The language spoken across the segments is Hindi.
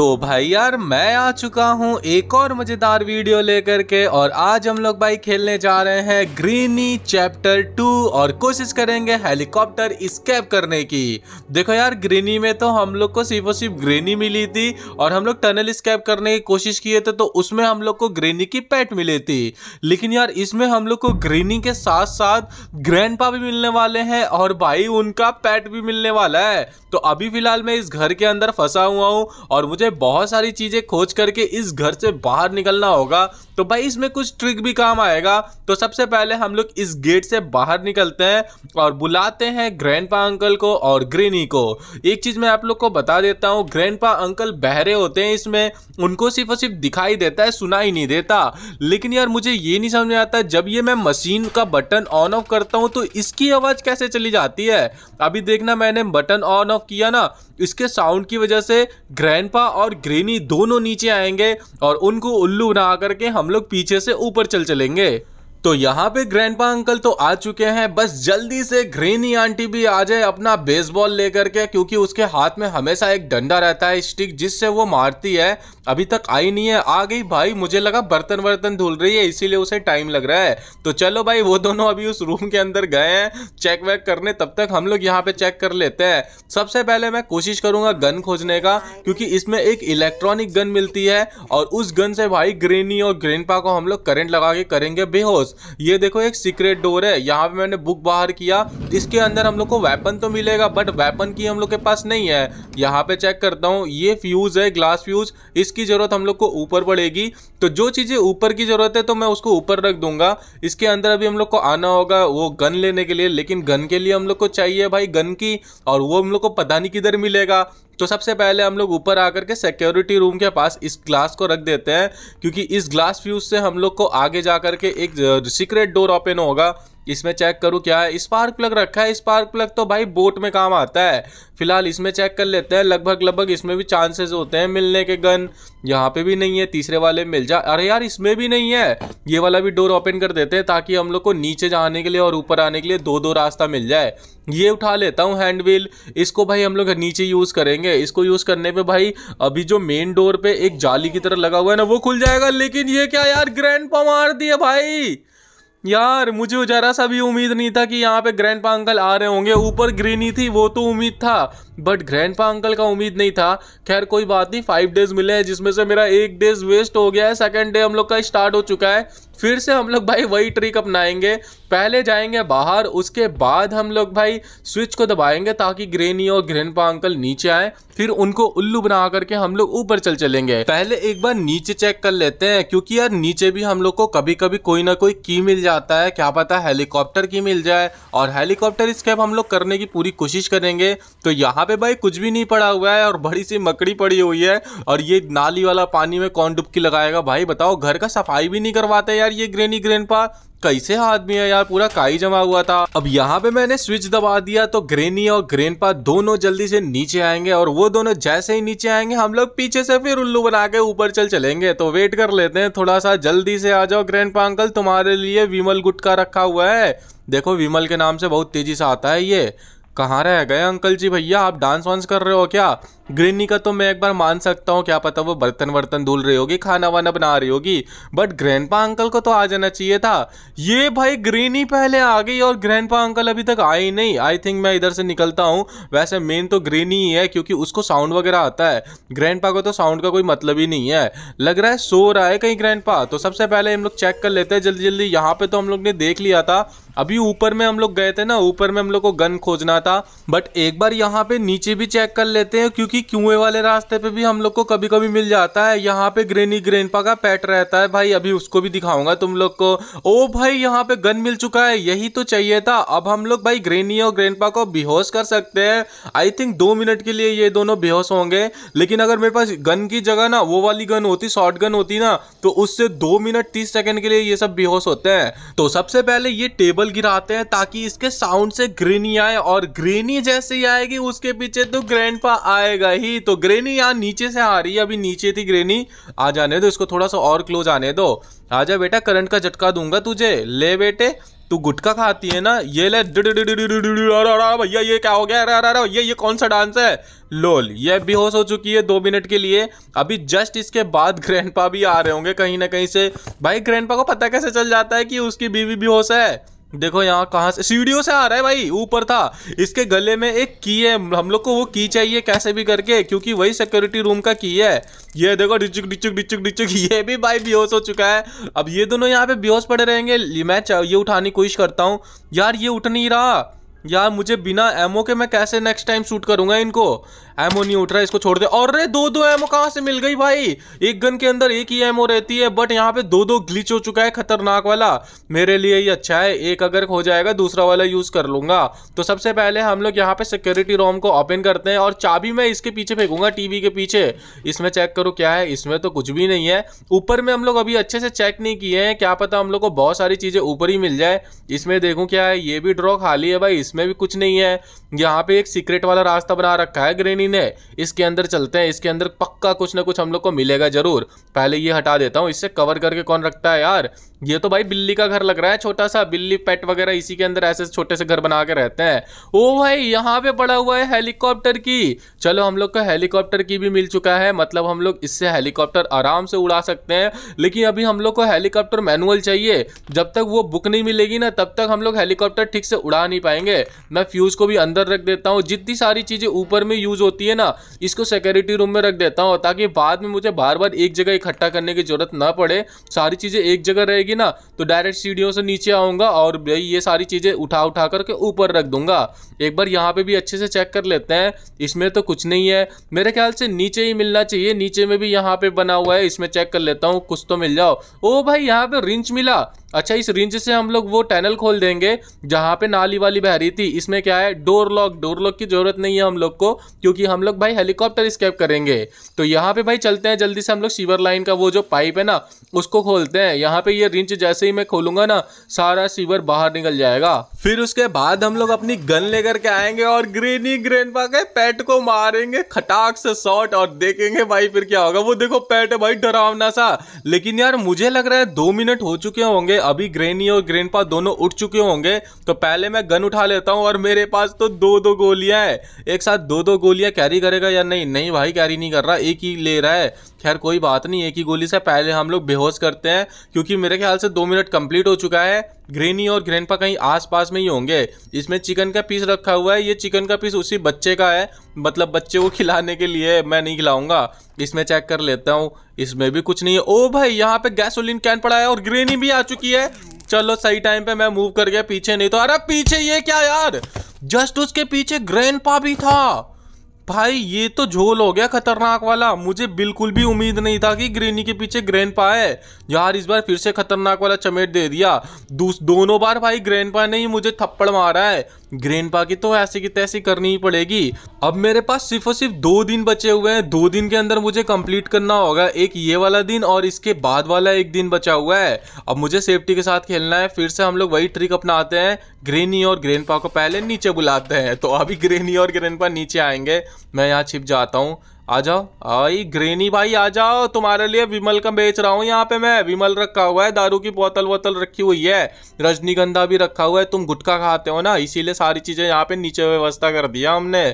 तो भाई यार मैं आ चुका हूँ एक और मज़ेदार वीडियो लेकर के और आज हम लोग भाई खेलने जा रहे हैं ग्रीनी चैप्टर टू और कोशिश करेंगे हेलीकॉप्टर स्केप करने की देखो यार ग्रीनी में तो हम लोग को सिर्फ और सिर्फ ग्रीनी मिली थी और हम लोग टनल स्केप करने की कोशिश किए थे तो उसमें हम लोग को ग्रीनी की पैट मिली थी लेकिन यार इसमें हम लोग को ग्रीनी के साथ साथ ग्रैंड भी मिलने वाले हैं और भाई उनका पैट भी मिलने वाला है तो अभी फिलहाल मैं इस घर के अंदर फंसा हुआ हूँ और मुझे हमें बहुत सारी चीज़ें खोज करके इस घर से बाहर निकलना होगा तो भाई इसमें कुछ ट्रिक भी काम आएगा तो सबसे पहले हम लोग इस गेट से बाहर निकलते हैं और बुलाते हैं ग्रैंडपा अंकल को और ग्रीनी को एक चीज़ मैं आप लोग को बता देता हूँ ग्रैंडपा अंकल बहरे होते हैं इसमें उनको सिर्फ और सिर्फ दिखाई देता है सुनाई नहीं देता लेकिन यार मुझे ये नहीं समझ में आता जब ये मैं मशीन का बटन ऑन ऑफ करता हूँ तो इसकी आवाज़ कैसे चली जाती है अभी देखना मैंने बटन ऑन ऑफ किया ना इसके साउंड की वजह से ग्रैंडपा और ग्रेनी दोनों नीचे आएंगे और उनको उल्लू बना करके हम लोग पीछे से ऊपर चल चलेंगे तो यहाँ पे ग्रैंडपा अंकल तो आ चुके हैं बस जल्दी से ग्रीनी आंटी भी आ जाए अपना बेसबॉल लेकर के क्योंकि उसके हाथ में हमेशा एक डंडा रहता है स्टिक जिससे वो मारती है अभी तक आई नहीं है आ गई भाई मुझे लगा बर्तन वर्तन धुल रही है इसीलिए उसे टाइम लग रहा है तो चलो भाई वो दोनों अभी उस रूम के अंदर गए हैं चेक वेक करने तब तक हम लोग यहाँ पे चेक कर लेते हैं सबसे पहले मैं कोशिश करूंगा गन खोजने का क्योंकि इसमें एक इलेक्ट्रॉनिक गन मिलती है और उस गन से भाई ग्रीनी और ग्रीनपा को हम लोग करेंट लगा के करेंगे बेहोश दोस्त ये देखो एक सीक्रेट डोर है यहाँ पे मैंने बुक बाहर किया इसके अंदर हम लोग को वेपन तो मिलेगा बट वेपन की हम लोग के पास नहीं है यहाँ पे चेक करता हूँ ये फ्यूज़ है ग्लास फ्यूज़ इसकी ज़रूरत हम लोग को ऊपर पड़ेगी तो जो चीज़ें ऊपर की ज़रूरत है तो मैं उसको ऊपर रख दूंगा इसके अंदर अभी हम लोग को आना होगा वो गन लेने के लिए लेकिन गन के लिए हम लोग को चाहिए भाई गन की और वो हम लोग को पता नहीं किधर मिलेगा तो सबसे पहले हम लोग ऊपर आकर के सिक्योरिटी रूम के पास इस ग्लास को रख देते हैं क्योंकि इस ग्लास फ्यूज से हम लोग को आगे जा करके के एक सीक्रेट डोर ओपन होगा इसमें चेक करूँ क्या है स्पार्क प्लग रखा है स्पार्क प्लग तो भाई बोट में काम आता है फिलहाल इसमें चेक कर लेते हैं लगभग लगभग इसमें भी चांसेस होते हैं मिलने के गन यहाँ पे भी नहीं है तीसरे वाले मिल जा अरे यार इसमें भी नहीं है ये वाला भी डोर ओपन कर देते हैं ताकि हम लोग को नीचे जाने के लिए और ऊपर आने के लिए दो दो रास्ता मिल जाए ये उठा लेता हूँ हैंड व्हील इसको भाई हम लोग नीचे यूज़ करेंगे इसको यूज़ करने पर भाई अभी जो मेन डोर पे एक जाली की तरह लगा हुआ है ना वो खुल जाएगा लेकिन ये क्या यार ग्रैंड पा मार भाई यार मुझे जरा सा भी उम्मीद नहीं था कि यहाँ पे ग्रैंड पा अंकल आ रहे होंगे ऊपर ग्रीनी थी वो तो उम्मीद था बट ग्रैंड पा अंकल का उम्मीद नहीं था खैर कोई बात नहीं फाइव डेज मिले हैं जिसमें से मेरा एक डेज वेस्ट हो गया है सेकेंड डे हम लोग का स्टार्ट हो चुका है फिर से हम लोग भाई वही ट्रिक अपनाएंगे पहले जाएंगे बाहर उसके बाद हम लोग भाई स्विच को दबाएंगे ताकि ग्रेनी और ग्रेनपा अंकल नीचे आए फिर उनको उल्लू बना करके हम लोग ऊपर चल चलेंगे पहले एक बार नीचे चेक कर लेते हैं क्योंकि यार नीचे भी हम लोग को कभी कभी कोई ना कोई की मिल जाता है क्या पता हेलीकॉप्टर की मिल जाए और हेलीकॉप्टर इसके हम लोग करने की पूरी कोशिश करेंगे तो यहाँ पे भाई कुछ भी नहीं पड़ा हुआ है और बड़ी सी मकड़ी पड़ी हुई है और ये नाली वाला पानी में कौन डुबकी लगाएगा भाई बताओ घर का सफाई भी नहीं करवाते यार यार ये ग्रेनी ग्रैंड कैसे आदमी है यार पूरा काई जमा हुआ था अब यहाँ पे मैंने स्विच दबा दिया तो ग्रेनी और ग्रेन दोनों जल्दी से नीचे आएंगे और वो दोनों जैसे ही नीचे आएंगे हम लोग पीछे से फिर उल्लू बना के ऊपर चल चलेंगे तो वेट कर लेते हैं थोड़ा सा जल्दी से आ जाओ ग्रेन अंकल तुम्हारे लिए विमल गुटका रखा हुआ है देखो विमल के नाम से बहुत तेजी से आता है ये कहाँ रह गए अंकल जी भैया आप डांस वांस कर रहे हो क्या गृहिणी का तो मैं एक बार मान सकता हूँ क्या पता वो बर्तन वर्तन धुल रही होगी खाना वाना बना रही होगी बट ग्रैंडपा अंकल को तो आ जाना चाहिए था ये भाई गृहिणी पहले आ गई और ग्रैंडपा अंकल अभी तक आए ही नहीं आई थिंक मैं इधर से निकलता हूँ वैसे मेन तो गृहिणी ही है क्योंकि उसको साउंड वगैरह आता है ग्रैंड को तो साउंड का कोई मतलब ही नहीं है लग रहा है सो रहा है कहीं ग्रैंड तो सबसे पहले हम लोग चेक कर लेते हैं जल्दी जल्दी यहाँ पे तो हम लोग ने देख लिया था अभी ऊपर में हम लोग गए थे ना ऊपर में हम लोग को गन खोजना था बट एक बार यहाँ पे नीचे भी चेक कर लेते हैं क्योंकि क्योंकि कुएं वाले रास्ते पे भी हम लोग को कभी कभी मिल जाता है यहाँ पे ग्रेनी ग्रेनपा का पैट रहता है भाई अभी उसको भी दिखाऊंगा तुम लोग को ओ भाई यहाँ पे गन मिल चुका है यही तो चाहिए था अब हम लोग भाई ग्रेनी और ग्रेनपा को बेहोश कर सकते हैं आई थिंक दो मिनट के लिए ये दोनों बेहोश होंगे लेकिन अगर मेरे पास गन की जगह ना वो वाली गन होती शॉर्ट गन होती ना तो उससे दो मिनट तीस सेकेंड के लिए ये सब बेहोश होते हैं तो सबसे पहले ये टेबल गिराते हैं ताकि इसके साउंड से ग्रेनी आए और ग्रेनी जैसे ही आएगी उसके पीछे तो ग्रैंड आएगा नहीं तो ग्रेनी यहाँ नीचे से आ रही है अभी नीचे थी ग्रेनी आ जाने दो इसको थोड़ा सा और क्लोज आने दो आजा बेटा करंट का झटका दूंगा तुझे ले बेटे तू गुटका खाती है ना ये ले भैया ये क्या हो गया अरे अरे भैया ये कौन सा डांस है लोल ये बेहोश हो चुकी है दो मिनट के लिए अभी जस्ट इसके बाद ग्रैंडपा भी आ रहे होंगे कहीं ना कहीं से भाई ग्रैंडपा को पता कैसे चल जाता है कि उसकी बीवी बेहोश है देखो यहाँ कहाँ से सीढ़ियों से आ रहा है भाई ऊपर था इसके गले में एक की है हम लोग को वो की चाहिए कैसे भी करके क्योंकि वही सिक्योरिटी रूम का की है ये देखो डिचुक डिचुक डिचुक डिचुक ये भी भाई बेहोश हो चुका है अब ये दोनों यहाँ पे बेहोश पड़े रहेंगे मैं ये उठाने की कोशिश करता हूँ यार ये उठ नहीं रहा यार मुझे बिना एमओ के मैं कैसे नेक्स्ट टाइम शूट करूंगा इनको एमओ नहीं उठ रहा इसको छोड़ दे और रे दो दो एमओ कहाँ से मिल गई भाई एक गन के अंदर एक ही एमओ रहती है बट यहाँ पे दो दो ग्लिच हो चुका है खतरनाक वाला मेरे लिए ही अच्छा है एक अगर हो जाएगा दूसरा वाला यूज़ कर लूंगा तो सबसे पहले हम लोग यहाँ पे सिक्योरिटी रोम को ओपन करते हैं और चाबी मैं इसके पीछे फेंकूंगा टीवी के पीछे इसमें चेक करूँ क्या है इसमें तो कुछ भी नहीं है ऊपर में हम लोग अभी अच्छे से चेक नहीं किए हैं क्या पता हम लोग को बहुत सारी चीज़ें ऊपर ही मिल जाए इसमें देखूँ क्या है ये भी ड्रॉ खाली है भाई इसमें भी कुछ नहीं है यहाँ पे एक सीक्रेट वाला रास्ता बना रखा है ग्रेनी ने इसके अंदर चलते हैं इसके अंदर पक्का कुछ ना कुछ हम लोग को मिलेगा जरूर पहले ये हटा देता हूँ इससे कवर करके कौन रखता है यार ये तो भाई बिल्ली का घर लग रहा है छोटा सा बिल्ली पेट वगैरह इसी के अंदर ऐसे छोटे से घर बना के रहते हैं ओ भाई यहाँ पे पड़ा हुआ है हेलीकॉप्टर की चलो हम लोग को हेलीकॉप्टर की भी मिल चुका है मतलब हम लोग इससे हेलीकॉप्टर आराम से उड़ा सकते हैं लेकिन अभी हम लोग को हेलीकॉप्टर मैनुअल चाहिए जब तक वो बुक नहीं मिलेगी ना तब तक हम लोग हेलीकॉप्टर ठीक से उड़ा नहीं पाएंगे मैं फ्यूज़ को भी अंदर रख देता हूँ जितनी सारी चीज़ें ऊपर में यूज़ होती है ना इसको सिक्योरिटी रूम में रख देता हूँ ताकि बाद में मुझे बार बार एक जगह इकट्ठा करने की ज़रूरत ना पड़े सारी चीज़ें एक जगह रहेगी जाएगी ना तो डायरेक्ट सीढ़ियों से नीचे आऊँगा और भाई ये सारी चीज़ें उठा उठा करके ऊपर रख दूंगा एक बार यहाँ पे भी अच्छे से चेक कर लेते हैं इसमें तो कुछ नहीं है मेरे ख्याल से नीचे ही मिलना चाहिए नीचे में भी यहाँ पे बना हुआ है इसमें चेक कर लेता हूँ कुछ तो मिल जाओ ओ भाई यहाँ पे रिंच मिला अच्छा इस रिंच से हम लोग वो टनल खोल देंगे जहाँ पे नाली वाली बह रही थी इसमें क्या है डोर लॉक डोर लॉक की ज़रूरत नहीं है हम लोग को क्योंकि हम लोग भाई हेलीकॉप्टर स्केप करेंगे तो यहाँ पे भाई चलते हैं जल्दी से हम लोग सीवर लाइन का वो जो पाइप है ना उसको खोलते हैं यहाँ पे ये रिंच जैसे ही मैं खोलूंगा ना सारा सीवर बाहर निकल जाएगा फिर उसके बाद हम लोग अपनी गन लेकर के आएंगे और ग्रीनी ग्रेन के पैट को मारेंगे खटाक से शॉर्ट और देखेंगे भाई फिर क्या होगा वो देखो पैट है भाई डरावना सा लेकिन यार मुझे लग रहा है दो मिनट हो चुके होंगे अभी ग्रेनी और पा दोनों उठ चुके होंगे तो पहले मैं गन उठा लेता हूँ और मेरे पास तो दो दो गोलियां है एक साथ दो दो गोलियां कैरी करेगा या नहीं नहीं भाई कैरी नहीं कर रहा एक ही ले रहा है खैर कोई बात नहीं एक ही गोली से पहले हम लोग बेहोश करते हैं क्योंकि मेरे ख्याल से दो मिनट कंप्लीट हो चुका है ग्रेनी और ग्रैंडपा कहीं आसपास में ही होंगे इसमें चिकन का पीस रखा हुआ है ये चिकन का पीस उसी बच्चे का है मतलब बच्चे को खिलाने के लिए मैं नहीं खिलाऊंगा इसमें चेक कर लेता हूँ इसमें भी कुछ नहीं है ओ भाई यहाँ पे गैसोलीन कैन पड़ा है और ग्रेनी भी आ चुकी है चलो सही टाइम पे मैं मूव कर गया पीछे नहीं तो अरे पीछे ये क्या यार जस्ट उसके पीछे ग्रैंड भी था भाई ये तो झोल हो गया खतरनाक वाला मुझे बिल्कुल भी उम्मीद नहीं था कि ग्रेनी के पीछे ग्रैंड पा है यार इस बार फिर से खतरनाक वाला चमेट दे दिया दोनों बार भाई ग्रैंड पा ने ही मुझे थप्पड़ मारा है ग्रेन की तो ऐसे की तैसी करनी ही पड़ेगी अब मेरे पास सिर्फ और सिर्फ दो दिन बचे हुए हैं दो दिन के अंदर मुझे कंप्लीट करना होगा एक ये वाला दिन और इसके बाद वाला एक दिन बचा हुआ है अब मुझे सेफ्टी के साथ खेलना है फिर से हम लोग वही ट्रिक अपनाते हैं ग्रेनी और ग्रेन पा को पहले नीचे बुलाते हैं तो अभी ग्रेनी और ग्रेन पा नीचे आएंगे मैं यहाँ छिप जाता हूँ आ जाओ आई ग्रेनी भाई आ जाओ तुम्हारे लिए विमल का बेच रहा हूँ यहाँ पे मैं विमल रखा हुआ है दारू की बोतल वोतल रखी हुई है रजनीगंधा भी रखा हुआ है तुम गुटखा खाते हो ना इसीलिए सारी चीज़ें यहाँ पे नीचे व्यवस्था कर दिया हमने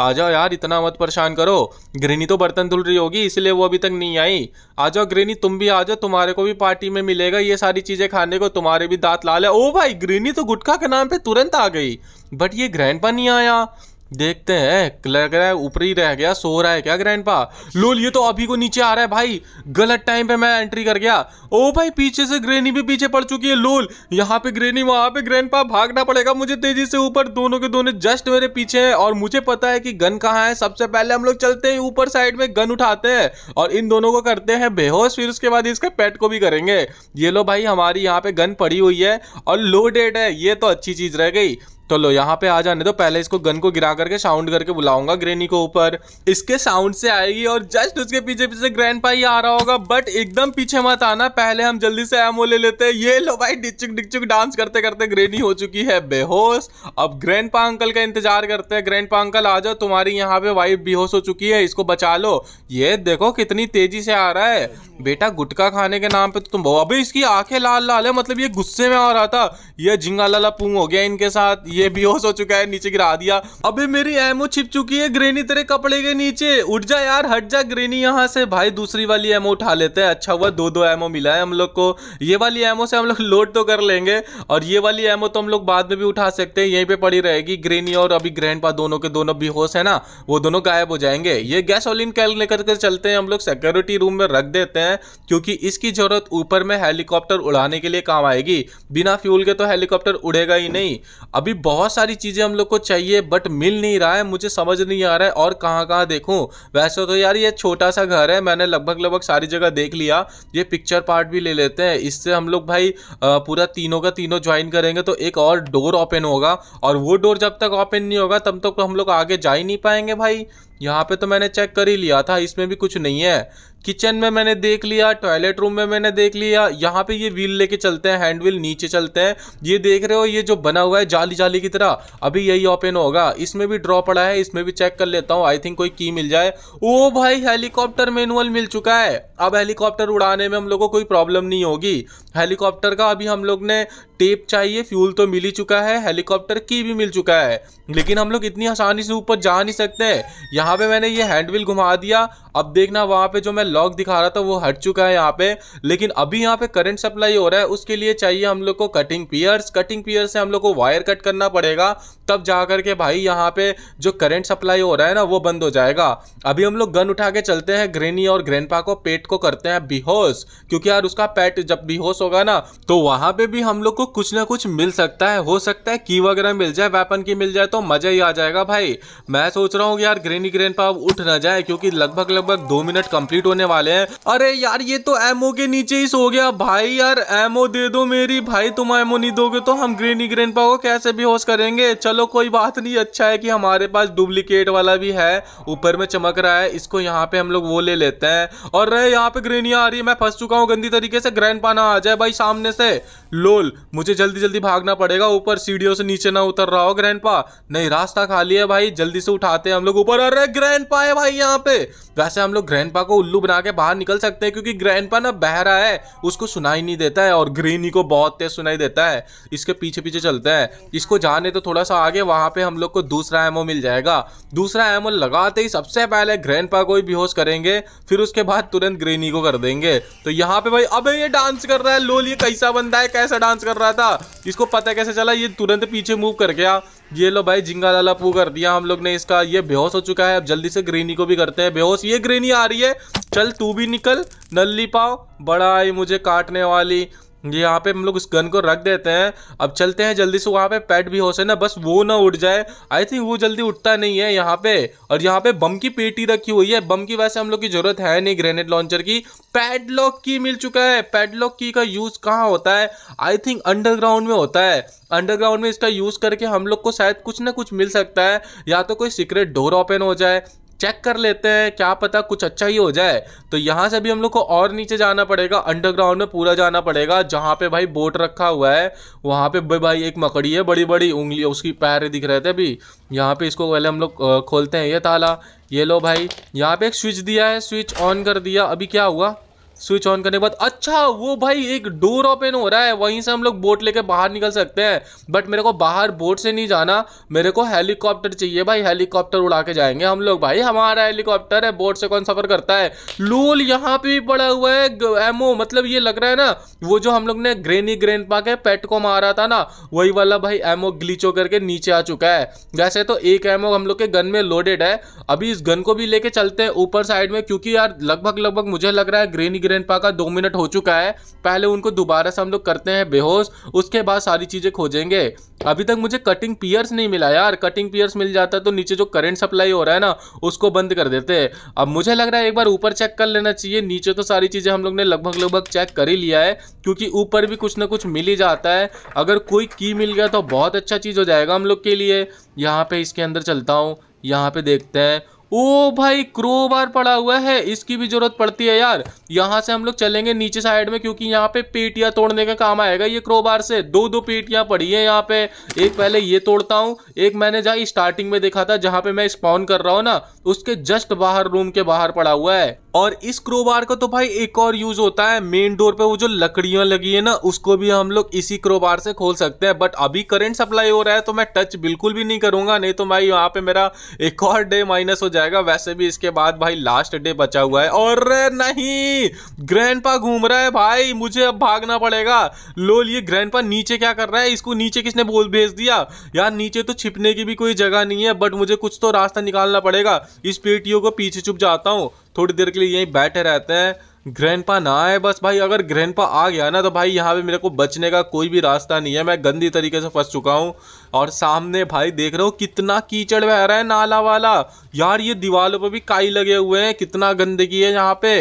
आ जाओ यार इतना मत परेशान करो ग्रेनी तो बर्तन धुल रही होगी इसलिए वो अभी तक नहीं आई आ जाओ ग्रेनी तुम भी आ जाओ तुम्हारे को भी पार्टी में मिलेगा ये सारी चीज़ें खाने को तुम्हारे भी दांत लाल है ओ भाई ग्रेनी तो गुटखा के नाम पे तुरंत आ गई बट ये ग्रैंड नहीं आया देखते हैं लग रहा है ऊपर ही रह गया सो रहा है क्या ग्रैंड पा लोल ये तो अभी को नीचे आ रहा है भाई गलत टाइम पे मैं एंट्री कर गया ओ भाई पीछे से ग्रेनी भी पीछे पड़ चुकी है लोल यहाँ पे ग्रेनी वहां पे पा भागना पड़ेगा मुझे तेजी से ऊपर दोनों के दोनों जस्ट मेरे पीछे है और मुझे पता है कि गन कहाँ है सबसे पहले हम लोग चलते हैं ऊपर साइड में गन उठाते हैं और इन दोनों को करते हैं बेहोश फिर उसके बाद इसके पेट को भी करेंगे ये लो भाई हमारी यहाँ पे गन पड़ी हुई है और लोडेड है ये तो अच्छी चीज रह गई तो लो यहाँ पे आ जाने दो पहले इसको गन को गिरा करके साउंड करके बुलाऊंगा ग्रेनी को ऊपर इसके साउंड से आएगी और जस्ट उसके पीछे पीछे ग्रैंड पाई आ रहा होगा बट एकदम पीछे मत आना पहले हम जल्दी से एमओ ले लेते हैं ये लो भाई डिचुक डिचुक डांस करते करते ग्रेनी हो चुकी है बेहोश अब ग्रैंड पा अंकल का इंतजार करते हैं ग्रैंड पा अंकल आ जाओ तुम्हारी यहाँ पे वाइफ बेहोश हो चुकी है इसको बचा लो ये देखो कितनी तेजी से आ रहा है बेटा गुटका खाने के नाम पे तो तुम अभी इसकी आंखें लाल लाल है मतलब ये गुस्से में आ रहा था ये झिंगा लाला पुंग हो गया इनके साथ ये भी हो चुका है नीचे गिरा दिया अबे मेरी एमओ छिप चुकी है ग्रेनी तेरे कपड़े के नीचे उठ जा यार हट जा ग्रेनी यहाँ से भाई दूसरी वाली एमओ उठा लेते हैं अच्छा हुआ दो दो एमओ मिला है हम लोग को ये वाली एमओ से हम लोग लोड तो कर लेंगे और ये वाली एमओ तो हम लोग बाद में भी उठा सकते हैं यहीं पे पड़ी रहेगी ग्रेनी और अभी ग्रैंड दोनों के दोनों भी होश है ना वो दोनों गायब हो जाएंगे ये गैस ऑलिन कैल लेकर के चलते हैं हम लोग सिक्योरिटी रूम में रख देते हैं क्योंकि इसकी ज़रूरत ऊपर में हेलीकॉप्टर उड़ाने के लिए काम आएगी बिना फ्यूल के तो हेलीकॉप्टर उड़ेगा ही नहीं अभी बहुत सारी चीज़ें हम लोग को चाहिए बट मिल नहीं रहा है मुझे समझ नहीं आ रहा है और कहाँ कहाँ देखूँ वैसे तो यार ये छोटा सा घर है मैंने लगभग लगभग सारी जगह देख लिया ये पिक्चर पार्ट भी ले लेते हैं इससे हम लोग भाई पूरा तीनों का तीनों ज्वाइन करेंगे तो एक और डोर ओपन होगा और वो डोर जब तक ओपन नहीं होगा तब तक तो हम लोग आगे जा ही नहीं पाएंगे भाई यहाँ पे तो मैंने चेक कर ही लिया था इसमें भी कुछ नहीं है किचन में मैंने देख लिया टॉयलेट रूम में मैंने देख लिया यहाँ पे ये व्हील लेके चलते हैं हैंड व्हील नीचे चलते हैं ये देख रहे हो ये जो बना हुआ है जाली जाली की तरह अभी यही ओपन होगा इसमें भी ड्रॉ पड़ा है इसमें भी चेक कर लेता हूँ आई थिंक कोई की मिल जाए ओ भाई हेलीकॉप्टर मैनुअल मिल चुका है अब हेलीकॉप्टर उड़ाने में हम लोग को कोई प्रॉब्लम नहीं होगी हेलीकॉप्टर का अभी हम लोग ने टेप चाहिए फ्यूल तो मिल ही चुका है हेलीकॉप्टर की भी मिल चुका है लेकिन हम लोग इतनी आसानी से ऊपर जा नहीं सकते यहाँ पे मैंने ये हैंडविल घुमा दिया अब देखना वहां पे जो मैं लॉक दिखा रहा था वो हट चुका है यहाँ पे लेकिन अभी यहाँ पे करंट सप्लाई हो रहा है उसके लिए चाहिए हम लोग को कटिंग पियर्स कटिंग पियर्स से हम लोग को वायर कट करना पड़ेगा तब जा करके भाई यहाँ पे जो करंट सप्लाई हो रहा है ना वो बंद हो जाएगा अभी हम लोग गन उठा के चलते हैं ग्रेनी और ग्रैंडपा को पेट को करते हैं बेहोश क्योंकि यार उसका पेट जब बेहोश होगा ना तो वहां पे भी हम लोग को कुछ ना कुछ मिल सकता है हो सकता है की वगैरह मिल जाए वेपन की मिल जाए तो मजा ही आ जाएगा भाई मैं सोच रहा हूँ यार ग्रेनी ग्रैंडपा उठ ना जाए क्योंकि लगभग लगभग लगभग दो मिनट कंप्लीट होने वाले हैं अरे यार ये तो एमओ के नीचे ही सो गया भाई यार एमओ दे दो मेरी भाई तुम एमओ नहीं दोगे तो हम ग्रीन ही ग्रीन पाओ कैसे भी होश करेंगे चलो कोई बात नहीं अच्छा है कि हमारे पास डुप्लीकेट वाला भी है ऊपर में चमक रहा है इसको यहाँ पे हम लोग वो ले लेते हैं और रहे यहाँ पे ग्रेनिया आ रही है मैं फंस चुका हूँ गंदी तरीके से ग्रैंड पाना आ जाए भाई सामने से लोल मुझे जल्दी जल्दी भागना पड़ेगा ऊपर सीढ़ियों से नीचे ना उतर रहा हो ग्रैंड नहीं रास्ता खाली है भाई जल्दी से उठाते हैं हम लोग ऊपर अरे ग्रैंड है भाई यहाँ पे वैसे हम लोग ग्रैंडपा को उल्लू बना के बाहर निकल सकते हैं क्योंकि ग्रैंडपा ना बह रहा है उसको सुनाई नहीं देता है और ग्रीनी को बहुत तेज सुनाई देता है इसके पीछे पीछे चलते हैं इसको जाने तो थोड़ा सा आगे वहाँ पे हम लोग को दूसरा एमओ मिल जाएगा दूसरा एमओ लगाते ही सबसे पहले ग्रैंडपा को ही बेहोश करेंगे फिर उसके बाद तुरंत ग्रीनी को कर देंगे तो यहाँ पे भाई अब ये डांस कर रहा है लोल ये कैसा बंदा है कैसा डांस कर रहा था इसको पता कैसे चला ये तुरंत पीछे मूव कर गया ये लो भाई जिंगा लाला पू कर दिया हम लोग ने इसका ये बेहोश हो चुका है अब जल्दी से ग्रेनी को भी करते हैं बेहोश ये ग्रेनी आ रही है चल तू भी निकल नल्ली पाओ बड़ा आई मुझे काटने वाली यहाँ पे हम लोग उस गन को रख देते हैं अब चलते हैं जल्दी से वहाँ पे पैट भी होसे ना बस वो ना उठ जाए आई थिंक वो जल्दी उठता नहीं है यहाँ पे और यहाँ पे बम की पेटी रखी हुई है बम की वैसे हम लोग की जरूरत है नहीं ग्रेनेड लॉन्चर की पैडलॉक की मिल चुका है पैडलॉक की का यूज़ कहाँ होता है आई थिंक अंडरग्राउंड में होता है अंडरग्राउंड में इसका यूज़ करके हम लोग को शायद कुछ ना कुछ मिल सकता है या तो कोई सीक्रेट डोर ओपन हो जाए चेक कर लेते हैं क्या पता कुछ अच्छा ही हो जाए तो यहाँ से भी हम लोग को और नीचे जाना पड़ेगा अंडरग्राउंड में पूरा जाना पड़ेगा जहाँ पे भाई बोट रखा हुआ है वहाँ पे भाई एक मकड़ी है बड़ी बड़ी उंगली उसकी पैर दिख रहे थे अभी यहाँ पे इसको पहले हम लोग खोलते हैं ये ताला ये लो भाई यहाँ पे एक स्विच दिया है स्विच ऑन कर दिया अभी क्या हुआ स्विच ऑन करने के बाद अच्छा वो भाई एक डोर ओपन हो रहा है वहीं से हम लोग बोट लेके बाहर निकल सकते हैं बट मेरे को बाहर बोट से नहीं जाना मेरे को हेलीकॉप्टर चाहिए भाई हेलीकॉप्टर उड़ा के जाएंगे हम लोग भाई हमारा हेलीकॉप्टर है बोट से कौन सफ़र करता है लूल यहाँ पे भी पड़ा हुआ है एमओ मतलब ये लग रहा है ना वो जो हम लोग ने ग्रेनी ग्रेन पा के पेट को मारा था ना वही वाला भाई एमओ ग्लीचो करके नीचे आ चुका है वैसे तो एक एमओ हम लोग के गन में लोडेड है अभी इस गन को भी लेके चलते हैं ऊपर साइड में क्योंकि यार लगभग लगभग मुझे लग रहा है ग्रेनी ग्रैंडपा का दो मिनट हो चुका है पहले उनको दोबारा से हम लोग करते हैं बेहोश उसके बाद सारी चीज़ें खोजेंगे अभी तक मुझे कटिंग पियर्स नहीं मिला यार कटिंग पियर्स मिल जाता तो नीचे जो करंट सप्लाई हो रहा है ना उसको बंद कर देते हैं अब मुझे लग रहा है एक बार ऊपर चेक कर लेना चाहिए नीचे तो सारी चीज़ें हम लोग ने लगभग लगभग चेक कर ही लिया है क्योंकि ऊपर भी कुछ ना कुछ मिल ही जाता है अगर कोई की मिल गया तो बहुत अच्छा चीज़ हो जाएगा हम लोग के लिए यहाँ पर इसके अंदर चलता हूँ यहाँ पे देखते हैं ओ भाई क्रोबार पड़ा हुआ है इसकी भी जरूरत पड़ती है यार यहाँ से हम लोग चलेंगे नीचे साइड में क्योंकि यहाँ पे पेटियाँ तोड़ने का काम आएगा ये क्रोबार से दो दो पेटियाँ पड़ी है यहाँ पे एक पहले ये तोड़ता हूँ एक मैंने जहाँ स्टार्टिंग में देखा था जहाँ पे मैं स्पॉन कर रहा हूँ ना उसके जस्ट बाहर रूम के बाहर पड़ा हुआ है और इस क्रोबार का तो भाई एक और यूज होता है मेन डोर पे वो जो लकड़ियां लगी है ना उसको भी हम लोग इसी क्रोबार से खोल सकते हैं बट अभी करंट सप्लाई हो रहा है तो मैं टच बिल्कुल भी नहीं करूंगा नहीं तो भाई यहाँ पे मेरा एक और डे माइनस हो जाएगा वैसे भी इसके बाद भाई लास्ट डे बचा हुआ है और नहीं ग्रैंड घूम रहा है भाई मुझे अब भागना पड़ेगा लोल ये ग्रैंड नीचे क्या कर रहा है इसको नीचे किसने बोल भेज दिया यार नीचे तो छिपने की भी कोई जगह नहीं है बट मुझे कुछ तो रास्ता निकालना पड़ेगा इस पेटियों को पीछे छुप जाता हूँ थोड़ी देर के लिए यहीं बैठे रहते हैं ग्रैंडपा ना आए बस भाई अगर ग्रैंडपा आ गया ना तो भाई यहाँ पे मेरे को बचने का कोई भी रास्ता नहीं है मैं गंदी तरीके से फंस चुका हूँ और सामने भाई देख रहे हो कितना कीचड़ बह रहा है नाला वाला यार ये दीवारों पर भी काई लगे हुए हैं कितना गंदगी है यहाँ पे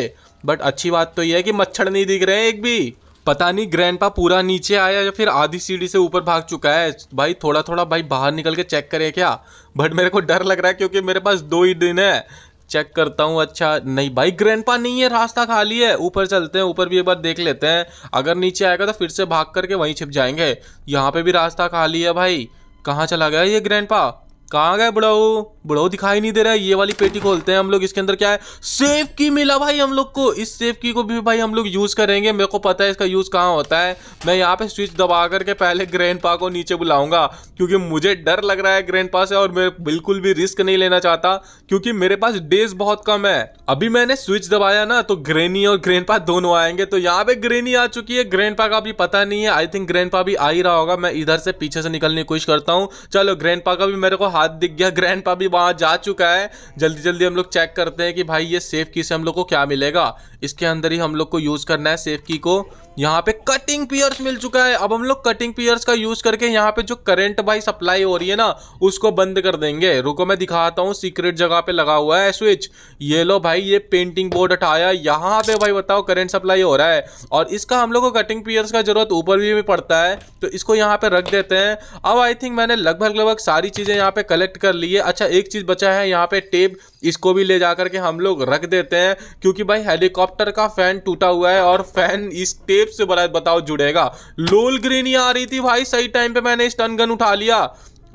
बट अच्छी बात तो ये है कि मच्छर नहीं दिख रहे हैं एक भी पता नहीं ग्रैंडपा पूरा नीचे आया या फिर आधी सीढ़ी से ऊपर भाग चुका है भाई थोड़ा थोड़ा भाई बाहर निकल के चेक करें क्या बट मेरे को डर लग रहा है क्योंकि मेरे पास दो ही दिन है चेक करता हूँ अच्छा नहीं भाई ग्रैंडपा नहीं है रास्ता खाली है ऊपर चलते हैं ऊपर भी एक बार देख लेते हैं अगर नीचे आएगा तो फिर से भाग करके वहीं छिप जाएंगे यहाँ पे भी रास्ता खाली है भाई कहाँ चला गया ये ग्रैंडपा कहाँ गए बुढ़ाऊ बुढ़ाऊ दिखाई नहीं दे रहा है ये वाली पेटी खोलते हैं हम लोग इसके अंदर क्या है सेफ की मिला भाई हम लोग को इस सेफ की को भी भाई हम लोग यूज़ करेंगे मेरे को पता है इसका यूज़ कहाँ होता है मैं यहाँ पे स्विच दबा करके पहले ग्रैंड पा को नीचे बुलाऊंगा क्योंकि मुझे डर लग रहा है ग्रैंड पा से और मैं बिल्कुल भी रिस्क नहीं लेना चाहता क्योंकि मेरे पास डेज बहुत कम है अभी मैंने स्विच दबाया ना तो ग्रेनी और ग्रैंड पा दोनों आएंगे तो यहाँ पे ग्रेनी आ चुकी है ग्रैंड पा का अभी पता नहीं है आई थिंक ग्रैंड पा भी आ ही रहा होगा मैं इधर से पीछे से निकलने की कोशिश करता हूँ चलो ग्रैंड पा का भी मेरे को हाथ दिख गया ग्रैंड भी वहाँ जा चुका है जल्दी जल्दी हम लोग चेक करते हैं कि भाई ये सेफ की से हम लोग को क्या मिलेगा इसके अंदर ही हम लोग को यूज़ करना है सेफ की को यहाँ पे कटिंग पियर्स मिल चुका है अब हम लोग कटिंग पियर्स का यूज करके यहाँ पे जो करंट भाई सप्लाई हो रही है ना उसको बंद कर देंगे रुको मैं दिखाता हूँ सीक्रेट जगह पे लगा हुआ है स्विच ये लो भाई ये पेंटिंग बोर्ड उठाया यहाँ पे भाई बताओ करंट सप्लाई हो रहा है और इसका हम लोग को कटिंग पियर्स का जरूरत ऊपर भी, भी पड़ता है तो इसको यहाँ पे रख देते हैं अब आई थिंक मैंने लगभग लगभग सारी चीजें यहाँ पे कलेक्ट कर ली है अच्छा एक चीज बचा है यहाँ पे टेप इसको भी ले जा करके हम लोग रख देते हैं क्योंकि भाई हेलीकॉप्टर का फैन टूटा हुआ है और फैन इस टेप से बड़ा बताओ जुड़ेगा लोल ग्रीन ही आ रही थी भाई सही टाइम पे मैंने स्टन गन उठा लिया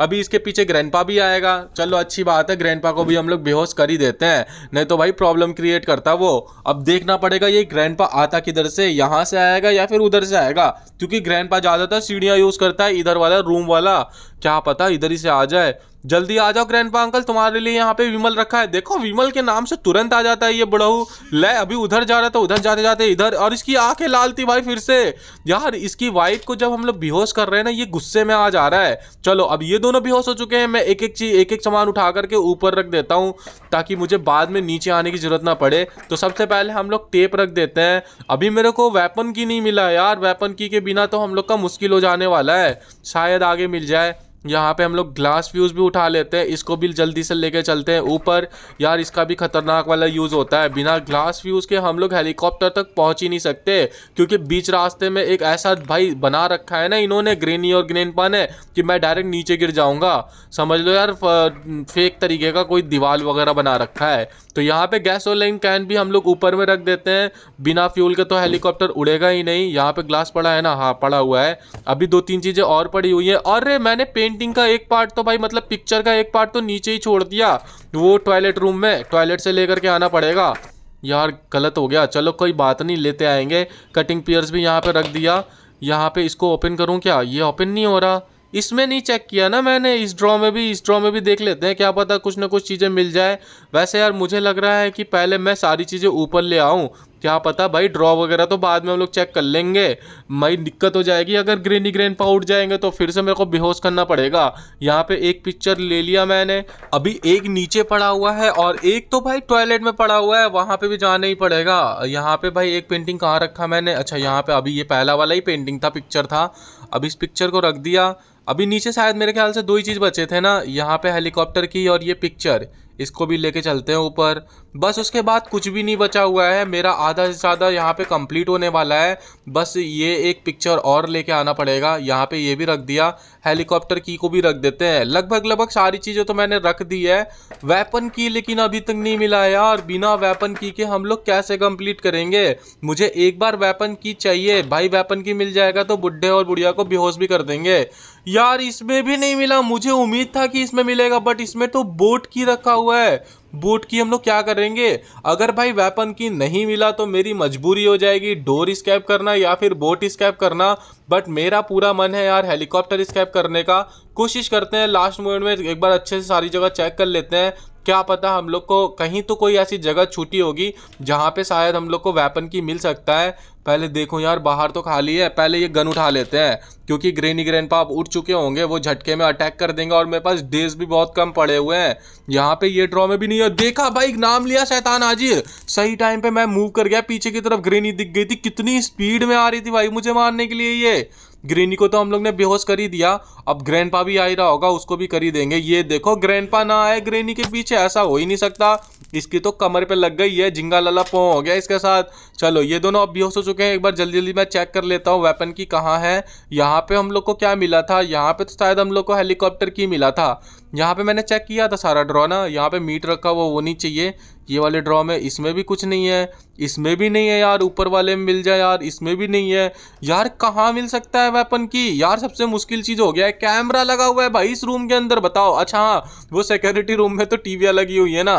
अभी इसके पीछे ग्रैंडपा भी आएगा चलो अच्छी बात है ग्रैंडपा को भी हम लोग बेहोश कर ही देते हैं नहीं तो भाई प्रॉब्लम क्रिएट करता वो अब देखना पड़ेगा ये ग्रैंडपा आता किधर से यहाँ से आएगा या फिर उधर से आएगा क्योंकि ग्रैंडपा ज़्यादातर सीढ़ियाँ यूज़ करता है इधर वाला रूम वाला क्या पता इधर ही से आ जाए जल्दी आ जाओ ग्रैंडपा अंकल तुम्हारे लिए यहाँ पे विमल रखा है देखो विमल के नाम से तुरंत आ जाता है ये बड़ाऊ ले अभी उधर जा रहा था उधर जाते जाते इधर और इसकी आंखें लाल थी भाई फिर से यार इसकी वाइफ को जब हम लोग बेहोश कर रहे हैं ना ये गुस्से में आ जा रहा है चलो अब ये दोनों बेहोश हो चुके हैं मैं एक एक चीज एक एक सामान उठा करके ऊपर रख देता हूँ ताकि मुझे बाद में नीचे आने की जरूरत ना पड़े तो सबसे पहले हम लोग टेप रख देते हैं अभी मेरे को वेपन की नहीं मिला यार वेपन की के बिना तो हम लोग का मुश्किल हो जाने वाला है शायद आगे मिल जाए यहाँ पे हम लोग ग्लास व्यूज़ भी उठा लेते हैं इसको भी जल्दी से लेके चलते हैं ऊपर यार इसका भी खतरनाक वाला यूज़ होता है बिना ग्लास व्यूज़ के हम लोग हेलीकॉप्टर तक पहुँच ही नहीं सकते क्योंकि बीच रास्ते में एक ऐसा भाई बना रखा है ना इन्होंने ग्रेनी और ग्रेन पान है कि मैं डायरेक्ट नीचे गिर जाऊँगा समझ लो यार फेक तरीके का कोई दीवार वगैरह बना रखा है तो यहाँ पे गैसोलाइन कैन भी हम लोग ऊपर में रख देते हैं बिना फ्यूल के तो हेलीकॉप्टर उड़ेगा ही नहीं यहाँ पे ग्लास पड़ा है ना हाँ पड़ा हुआ है अभी दो तीन चीज़ें और पड़ी हुई हैं और मैंने पेंट पेंटिंग का एक पार्ट तो भाई मतलब पिक्चर का एक पार्ट तो नीचे ही छोड़ दिया वो टॉयलेट रूम में टॉयलेट से लेकर के आना पड़ेगा यार गलत हो गया चलो कोई बात नहीं लेते आएंगे कटिंग पियर्स भी यहाँ पर रख दिया यहाँ पे इसको ओपन करूँ क्या ये ओपन नहीं हो रहा इसमें नहीं चेक किया ना मैंने इस ड्रॉ में भी इस ड्रॉ में भी देख लेते हैं क्या पता कुछ ना कुछ चीज़ें मिल जाए वैसे यार मुझे लग रहा है कि पहले मैं सारी चीज़ें ऊपर ले आऊँ क्या पता भाई ड्रॉ वगैरह तो बाद में हम लोग चेक कर लेंगे भाई दिक्कत हो जाएगी अगर ग्रेनी ग्रेन पर उठ जाएंगे तो फिर से मेरे को बेहोश करना पड़ेगा यहाँ पे एक पिक्चर ले लिया मैंने अभी एक नीचे पड़ा हुआ है और एक तो भाई टॉयलेट में पड़ा हुआ है वहाँ पे भी जाना ही पड़ेगा यहाँ पे भाई एक पेंटिंग कहाँ रखा मैंने अच्छा यहाँ पे अभी ये पहला वाला ही पेंटिंग था पिक्चर था अब इस पिक्चर को रख दिया अभी नीचे शायद मेरे ख्याल से दो ही चीज़ बचे थे ना यहाँ पे हेलीकॉप्टर की और ये पिक्चर इसको भी लेके चलते हैं ऊपर बस उसके बाद कुछ भी नहीं बचा हुआ है मेरा आधा से ज़्यादा यहाँ पे कंप्लीट होने वाला है बस ये एक पिक्चर और लेके आना पड़ेगा यहाँ पे ये भी रख दिया हेलीकॉप्टर की को भी रख देते हैं लगभग लगभग सारी चीज़ें तो मैंने रख दी है वेपन की लेकिन अभी तक नहीं मिला है यार बिना वेपन की के हम लोग कैसे कम्प्लीट करेंगे मुझे एक बार वेपन की चाहिए भाई वेपन की मिल जाएगा तो बुढ़े और बुढ़िया को बेहोश भी कर देंगे यार इसमें भी नहीं मिला मुझे उम्मीद था कि इसमें मिलेगा बट इसमें तो बोट की रखा हुआ है बोट की हम लोग क्या करेंगे अगर भाई वेपन की नहीं मिला तो मेरी मजबूरी हो जाएगी डोर स्कैप करना या फिर बोट स्कैप करना बट मेरा पूरा मन है यार हेलीकॉप्टर स्कैप करने का कोशिश करते हैं लास्ट मोमेंट में एक बार अच्छे से सारी जगह चेक कर लेते हैं क्या पता हम लोग को कहीं तो कोई ऐसी जगह छूटी होगी जहाँ पे शायद हम लोग को वेपन की मिल सकता है पहले देखो यार बाहर तो खाली है पहले ये गन उठा लेते हैं क्योंकि ग्रेनी ग्रैंड पाप उठ चुके होंगे वो झटके में अटैक कर देंगे और मेरे पास डेज भी बहुत कम पड़े हुए हैं यहाँ पे ये ड्रॉ में भी नहीं है देखा भाई नाम लिया शैतान हाजिर सही टाइम पे मैं मूव कर गया पीछे की तरफ ग्रेनी दिख गई थी कितनी स्पीड में आ रही थी भाई मुझे मारने के लिए ये ग्रीनी को तो हम लोग ने बेहोश कर ही दिया अब ग्रैंडपा भी आ ही रहा होगा उसको भी कर ही देंगे ये देखो ग्रैंडपा ना आए ग्रेनी के पीछे ऐसा हो ही नहीं सकता इसकी तो कमर पे लग गई है जिंगा लाला पो हो गया इसके साथ चलो ये दोनों अब बेहोश हो चुके हैं एक बार जल्दी जल्दी मैं चेक कर लेता हूँ वेपन की कहाँ है यहाँ पे हम लोग को क्या मिला था यहाँ पे तो शायद हम लोग को हेलीकॉप्टर की मिला था यहाँ पे मैंने चेक किया था सारा ड्रॉ ना यहाँ पे मीट रखा हुआ वो नहीं चाहिए ये वाले ड्रॉ में इसमें भी कुछ नहीं है इसमें भी नहीं है यार ऊपर वाले में मिल जाए यार इसमें भी नहीं है यार कहाँ मिल सकता है वेपन की यार सबसे मुश्किल चीज़ हो गया है कैमरा लगा हुआ है भाई इस रूम के अंदर बताओ अच्छा हाँ वो सिक्योरिटी रूम में तो टीवियाँ लगी हुई है ना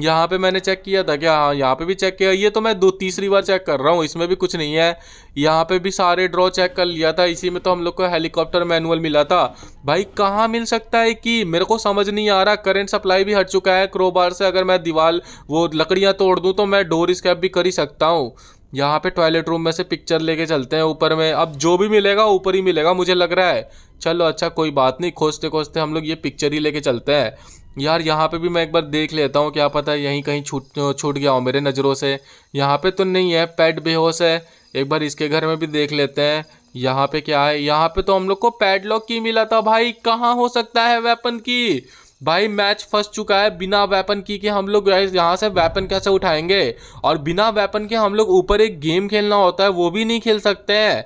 यहाँ पे मैंने चेक किया था क्या हाँ यहाँ पे भी चेक किया ये तो मैं दो तीसरी बार चेक कर रहा हूँ इसमें भी कुछ नहीं है यहाँ पे भी सारे ड्रॉ चेक कर लिया था इसी में तो हम लोग को हेलीकॉप्टर मैनुअल मिला था भाई कहाँ मिल सकता है कि मेरे को समझ नहीं आ रहा करंट सप्लाई भी हट चुका है क्रोबार से अगर मैं दीवार वो लकड़ियाँ तोड़ दूँ तो मैं डोर स्कैप भी कर ही सकता हूँ यहाँ पे टॉयलेट रूम में से पिक्चर लेके चलते हैं ऊपर में अब जो भी मिलेगा ऊपर ही मिलेगा मुझे लग रहा है चलो अच्छा कोई बात नहीं खोजते खोजते हम लोग ये पिक्चर ही लेके चलते हैं यार यहाँ पे भी मैं एक बार देख लेता हूँ क्या पता यहीं कहीं छूट छूट गया हो मेरे नज़रों से यहाँ पे तो नहीं है पैट बेहोश है एक बार इसके घर में भी देख लेते हैं यहाँ पे क्या है यहाँ पे तो हम लोग को पैडलॉक की मिला था भाई कहाँ हो सकता है वेपन की भाई मैच फंस चुका है बिना वेपन की कि हम लोग यहाँ से वेपन कैसे उठाएंगे और बिना वेपन के हम लोग ऊपर एक गेम खेलना होता है वो भी नहीं खेल सकते हैं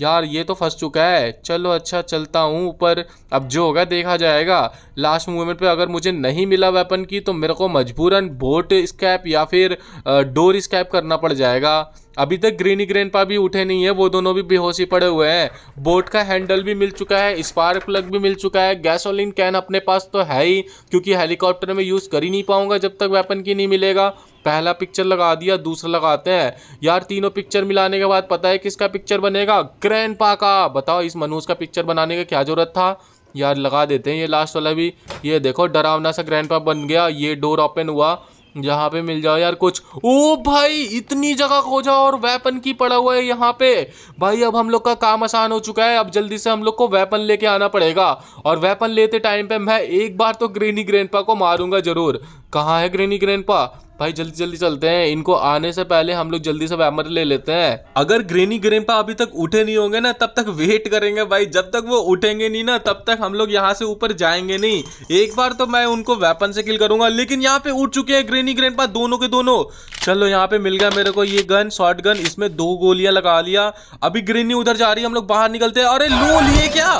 यार ये तो फंस चुका है चलो अच्छा चलता हूँ ऊपर अब जो होगा देखा जाएगा लास्ट मूवमेंट पे अगर मुझे नहीं मिला वेपन की तो मेरे को मजबूरन बोट स्कैप या फिर डोर स्कैप करना पड़ जाएगा अभी तक ग्रीनी ग्रैंड भी उठे नहीं है वो दोनों भी बेहोशी पड़े हुए हैं बोट का हैंडल भी मिल चुका है स्पार्क प्लग भी मिल चुका है गैसोलिन कैन अपने पास तो है ही क्योंकि हेलीकॉप्टर में यूज़ कर ही नहीं पाऊंगा जब तक वेपन की नहीं मिलेगा पहला पिक्चर लगा दिया दूसरा लगाते हैं यार तीनों पिक्चर मिलाने के बाद पता है किसका पिक्चर बनेगा ग्रैंड पा का बताओ इस मनूज का पिक्चर बनाने का क्या ज़रूरत था यार लगा देते हैं ये लास्ट वाला भी ये देखो डरावना सा ग्रैंड बन गया ये डोर ओपन हुआ यहाँ पे मिल जाओ यार कुछ ओ भाई इतनी जगह खोजा और वेपन की पड़ा हुआ है यहाँ पे भाई अब हम लोग का काम आसान हो चुका है अब जल्दी से हम लोग को वेपन लेके आना पड़ेगा और वेपन लेते टाइम पे मैं एक बार तो ग्रेनी ग्रेनपा को मारूंगा जरूर कहाँ है ग्रेनी ग्रेनपा भाई जल्दी जल्दी चलते हैं इनको आने से पहले हम लोग जल्दी से वैमर ले लेते हैं अगर ग्रेनी ग्रेनपा अभी तक उठे नहीं होंगे ना तब तक वेट करेंगे भाई जब तक वो उठेंगे नहीं ना तब तक हम लोग यहाँ से ऊपर जाएंगे नहीं एक बार तो मैं उनको वेपन से किल करूंगा लेकिन यहाँ पे उठ चुके हैं ग्रेनी ग्रेनपा दोनों के दोनों चलो यहाँ पे मिल गया मेरे को ये गन शॉर्ट गन इसमें दो गोलियां लगा लिया अभी ग्रेनी उधर जा रही है हम लोग बाहर निकलते हैं अरे लो लिए क्या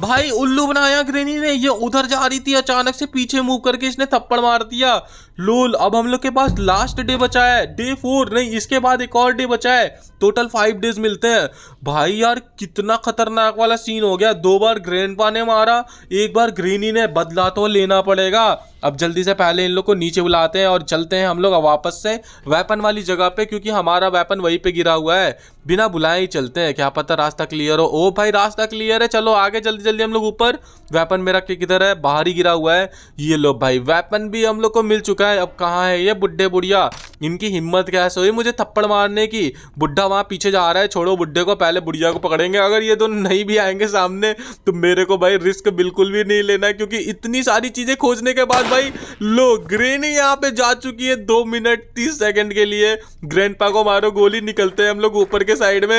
भाई उल्लू बनाया ग्रेनी ने ये उधर जा रही थी अचानक से पीछे मूव करके इसने थप्पड़ मार दिया लोल अब हम लोग के पास लास्ट डे बचा है डे फोर नहीं इसके बाद एक और डे बचा है टोटल फाइव डेज मिलते हैं भाई यार कितना खतरनाक वाला सीन हो गया दो बार ग्रैंडपा ने मारा एक बार ग्रेनी ने बदला तो लेना पड़ेगा अब जल्दी से पहले इन लोग को नीचे बुलाते हैं और चलते हैं हम लोग वापस से वेपन वाली जगह पे क्योंकि हमारा वेपन वहीं पे गिरा हुआ है बिना बुलाए ही चलते हैं क्या पता रास्ता क्लियर हो ओ भाई रास्ता क्लियर है चलो आगे जल्दी जल्दी हम लोग ऊपर वेपन मेरा किधर है बाहर ही गिरा हुआ है ये लो भाई वेपन भी हम लोग को मिल चुका है अब कहाँ है ये बुढ़े बुढ़िया इनकी हिम्मत कैसे हुई मुझे थप्पड़ मारने की बुढ़ा वहाँ पीछे जा रहा है छोड़ो बुढ़े को पहले बुढ़िया को पकड़ेंगे अगर ये दोनों नहीं भी आएंगे सामने तो मेरे को भाई रिस्क बिल्कुल भी नहीं लेना क्योंकि इतनी सारी चीज़ें खोजने के बाद भाई लो ग्रेनी यहाँ पे जा चुकी है दो मिनट तीस सेकंड के लिए ग्रैंड पा को मारो गोली निकलते हैं हम लोग ऊपर के साइड में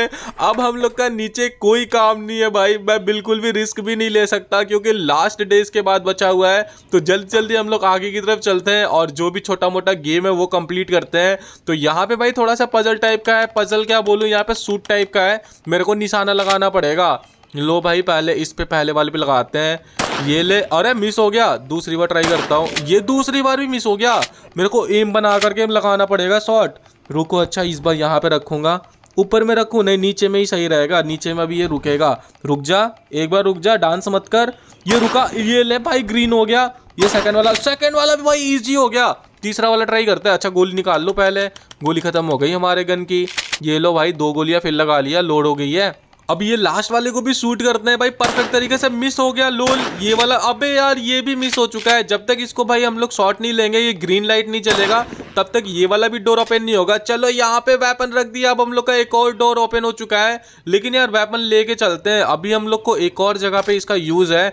अब हम लोग का नीचे कोई काम नहीं है भाई मैं बिल्कुल भी रिस्क भी नहीं ले सकता क्योंकि लास्ट डेज के बाद बचा हुआ है तो जल्दी जल्दी हम लोग आगे की तरफ चलते हैं और जो भी छोटा मोटा गेम है वो कंप्लीट करते हैं तो यहाँ पे भाई थोड़ा सा पजल टाइप का है पजल क्या बोलूँ यहाँ पे सूट टाइप का है मेरे को निशाना लगाना पड़ेगा लो भाई पहले इस पे पहले वाले पे लगाते हैं ये ले अरे मिस हो गया दूसरी बार ट्राई करता हूँ ये दूसरी बार भी मिस हो गया मेरे को एम बना करके लगाना पड़ेगा शॉर्ट रुको अच्छा इस बार यहाँ पे रखूँगा ऊपर में रखूँ नहीं नीचे में ही सही रहेगा नीचे में अभी ये रुकेगा रुक जा एक बार रुक जा डांस मत कर ये रुका ये ले भाई ग्रीन हो गया ये सेकंड वाला सेकंड वाला भी भाई इजी हो गया तीसरा वाला ट्राई करता है अच्छा गोली निकाल लो पहले गोली ख़त्म हो गई हमारे गन की ये लो भाई दो गोलियाँ फिर लगा लिया लोड हो गई है अब ये लास्ट वाले को भी शूट करते हैं भाई परफेक्ट तरीके से मिस हो गया लोल ये वाला अबे यार ये भी मिस हो चुका है जब तक इसको भाई हम लोग शॉर्ट नहीं लेंगे ये ग्रीन लाइट नहीं चलेगा तब तक ये वाला भी डोर ओपन नहीं होगा चलो यहाँ पे वेपन रख दिया अब हम लोग का एक और डोर ओपन हो चुका है लेकिन यार वेपन लेके चलते हैं अभी हम लोग को एक और जगह पे इसका यूज़ है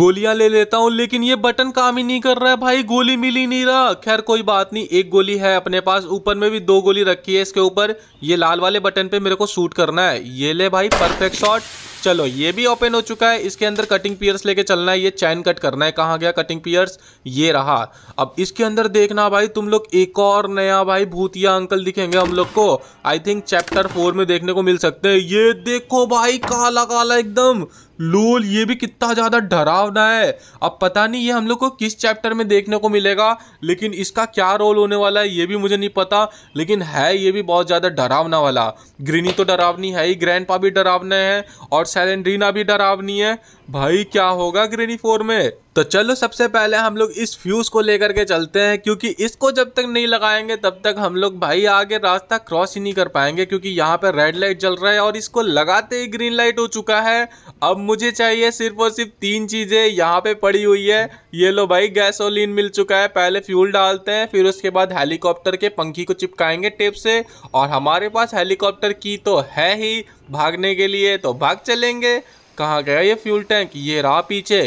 गोलियां ले लेता हूँ लेकिन ये बटन काम ही नहीं कर रहा है भाई गोली मिल ही नहीं रहा खैर कोई बात नहीं एक गोली है अपने पास ऊपर में भी दो गोली रखी है इसके ऊपर ये लाल वाले बटन पे मेरे को शूट करना है ये ले भाई परफेक्ट शॉट चलो ये भी ओपन हो चुका है इसके अंदर कटिंग पियर्स लेके चलना है ये चैन कट करना है कहाँ गया कटिंग पियर्स ये रहा अब इसके अंदर देखना भाई तुम लोग एक और नया भाई भूतिया अंकल दिखेंगे हम लोग को आई थिंक चैप्टर फोर में देखने को मिल सकते हैं ये देखो भाई काला काला एकदम लोल ये भी कितना ज़्यादा डरावना है अब पता नहीं ये हम लोग को किस चैप्टर में देखने को मिलेगा लेकिन इसका क्या रोल होने वाला है ये भी मुझे नहीं पता लेकिन है ये भी बहुत ज़्यादा डरावना वाला ग्रीनी तो डरावनी है ही ग्रैंड भी डरावना है और सैलेंड्रीना भी डरावनी है भाई क्या होगा ग्रेनी फोर में तो चलो सबसे पहले हम लोग इस फ्यूज को लेकर के चलते हैं क्योंकि इसको जब तक नहीं लगाएंगे तब तक हम लोग भाई आगे रास्ता क्रॉस ही नहीं कर पाएंगे क्योंकि यहाँ पे रेड लाइट जल रहा है और इसको लगाते ही ग्रीन लाइट हो चुका है अब मुझे चाहिए सिर्फ और सिर्फ तीन चीज़ें यहाँ पे पड़ी हुई है ये लो भाई गैसोलिन मिल चुका है पहले फ्यूल डालते हैं फिर उसके बाद हेलीकॉप्टर के पंखी को चिपकाएंगे टेप से और हमारे पास हेलीकॉप्टर की तो है ही भागने के लिए तो भाग चलेंगे कहाँ गया ये फ्यूल टैंक ये रहा पीछे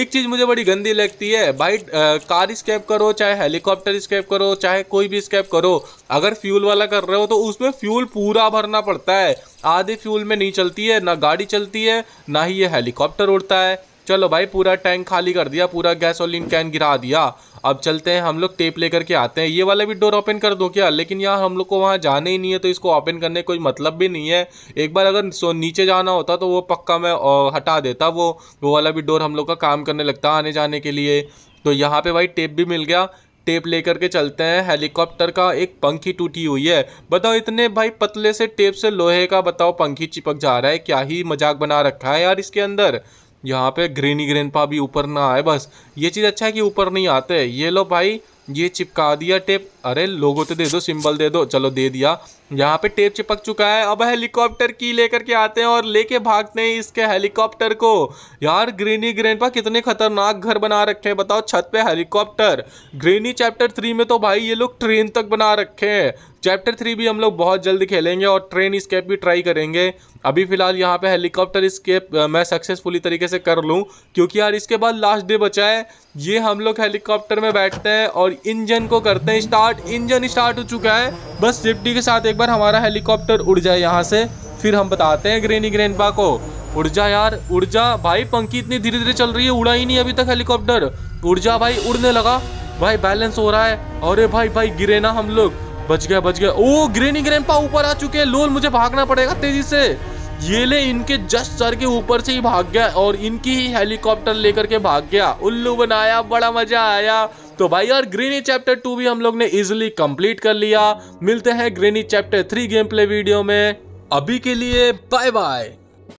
एक चीज़ मुझे बड़ी गंदी लगती है भाई कार स्केप करो चाहे हेलीकॉप्टर स्केप करो चाहे कोई भी स्केप करो अगर फ्यूल वाला कर रहे हो तो उसमें फ्यूल पूरा भरना पड़ता है आधे फ्यूल में नहीं चलती है ना गाड़ी चलती है ना ही ये हेलीकॉप्टर उड़ता है चलो भाई पूरा टैंक खाली कर दिया पूरा गैसोलीन कैन गिरा दिया अब चलते हैं हम लोग टेप लेकर के आते हैं ये वाला भी डोर ओपन कर दो क्या लेकिन यहाँ हम लोग को वहाँ जाना ही नहीं है तो इसको ओपन करने कोई मतलब भी नहीं है एक बार अगर सो नीचे जाना होता तो वो पक्का मैं हटा देता वो वो वाला भी डोर हम लोग का काम करने लगता आने जाने के लिए तो यहाँ पे भाई टेप भी मिल गया टेप लेकर के चलते हैं हेलीकॉप्टर का एक पंखी टूटी हुई है बताओ इतने भाई पतले से टेप से लोहे का बताओ पंखी चिपक जा रहा है क्या ही मजाक बना रखा है यार इसके अंदर यहाँ पे ग्रेनी पा भी ऊपर ना आए बस ये चीज़ अच्छा है कि ऊपर नहीं आते ये लो भाई ये चिपका दिया टेप अरे लोगों तो दे दो सिंबल दे दो चलो दे दिया यहाँ पे टेप चिपक चुका है अब हेलीकॉप्टर की लेकर के आते हैं और लेके भागते हैं इसके हेलीकॉप्टर को यार ग्रीनी ग्रेन पर कितने खतरनाक घर बना रखे हैं बताओ छत पे हेलीकॉप्टर ग्रीनी चैप्टर थ्री में तो भाई ये लोग ट्रेन तक बना रखे हैं चैप्टर थ्री भी हम लोग बहुत जल्द खेलेंगे और ट्रेन स्केप भी ट्राई करेंगे अभी फ़िलहाल यहाँ पे हेलीकॉप्टर स्केप मैं सक्सेसफुली तरीके से कर लूँ क्योंकि यार इसके बाद लास्ट डे बचा है ये हम लोग हेलीकॉप्टर में बैठते हैं और इंजन को करते हैं स्टार्ट स्टार्ट इंजन स्टार्ट हो चुका है बस सेफ्टी के साथ एक बार हमारा हेलीकॉप्टर उड़ जाए यहाँ से फिर हम बताते हैं ग्रेनी ग्रैंडपा को उड़ जा यार उड़ जा भाई पंखी इतनी धीरे धीरे चल रही है उड़ा ही नहीं अभी तक हेलीकॉप्टर उड़ जा भाई उड़ने लगा भाई बैलेंस हो रहा है अरे भाई भाई गिरे ना हम लोग बच गया बच गया ओ ग्रेनी ग्रैंडपा ऊपर आ चुके हैं लोल मुझे भागना पड़ेगा तेजी से ये ले इनके जस्ट सर के ऊपर से ही भाग गया और इनकी ही हेलीकॉप्टर लेकर के भाग गया उल्लू बनाया बड़ा मजा आया तो भाई यार ग्रीनी चैप्टर टू भी हम लोग ने इजिली कंप्लीट कर लिया मिलते हैं Granny chapter three game play video में अभी के लिए बाय बाय